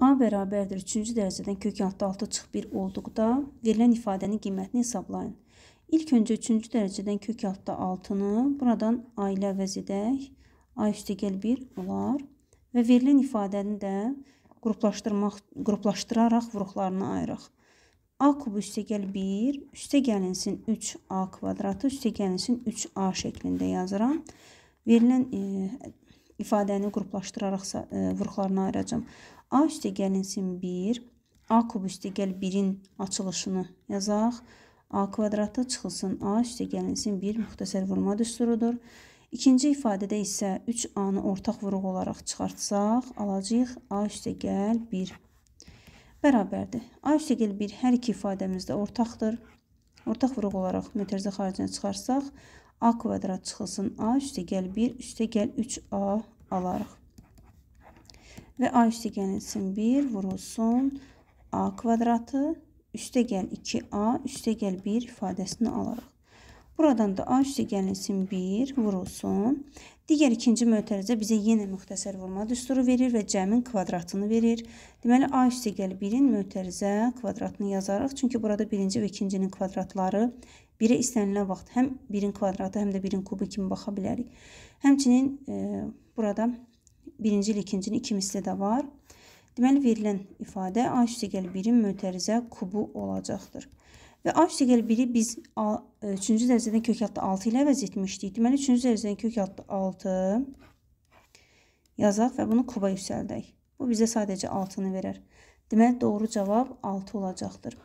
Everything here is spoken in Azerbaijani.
A bərabərdir 3-cü dərəcədən kök altı 6 çıx 1 olduqda verilən ifadənin qiymətini hesablayın. İlk öncə 3-cü dərəcədən kök altı 6-nı buradan A ilə əvəz edək. A üstə gəl 1 olar və verilən ifadəni də qruplaşdırmaq, qruplaşdıraraq vuruqlarını ayırıq. A kubu üstə gəl 1, üstə gəlinsin 3A kvadratı, üstə gəlinsin 3A şəklində yazıram. Verilən e, ifadəni qruplaşdıraraqsa e, vurğularını ayıracam. A üstə gəlinsin 1, A kub üstə gəl 1-in açılışını yazaq. A kvadratı çıxılsın A üstə gəlinsin 1 müxtəsər vurma düsturudur. İkinci ifadədə isə 3A-nı ortaq vuruq olaraq çıxartsaq, alacağıq A üstə gəl 1 bərabərdir. A üstə gəl 1 hər iki ifadəmizdə ortaqdır. Ortaq vuruq olaraq metrizə xaricinə çıxarsaq, A kvadrat çıxılsın A üstə gəl 1 üstə gəl 3A alarıq. Və A üstə gəlilsin 1 vurulsun A kvadratı üstə gəl 2A üstə gəl 1 ifadəsini alarıq. Buradan da A üstə gəlinsin 1 vurulsun. Digər ikinci mötərizə bizə yenə müxtəsər vurma düsturu verir və cəmin kvadratını verir. Deməli, A üstə gəl 1-in mötərizə kvadratını yazarıq. Çünki burada birinci və ikincinin kvadratları 1-ə istənilən vaxt həm 1-in kvadratı, həm də 1-in kubu kimi baxa bilərik. Həmçinin e, burada 1-ci ilə 2-cinin iki misli də var. Deməli, verilən ifadə A üstəgəl 1-in mötərizə kubu olacaqdır. Və A üstəgəl 1-i biz 3-cü e, dərəcədən kök altı 6 ilə əvəz etmişdik. Deməli, 3-cü dərəcədən kök altı 6 yazaq və bunu kuba yüksəldək. Bu bizə sadəcə 6-nı verər. Deməli, doğru cavab 6 olacaqdır.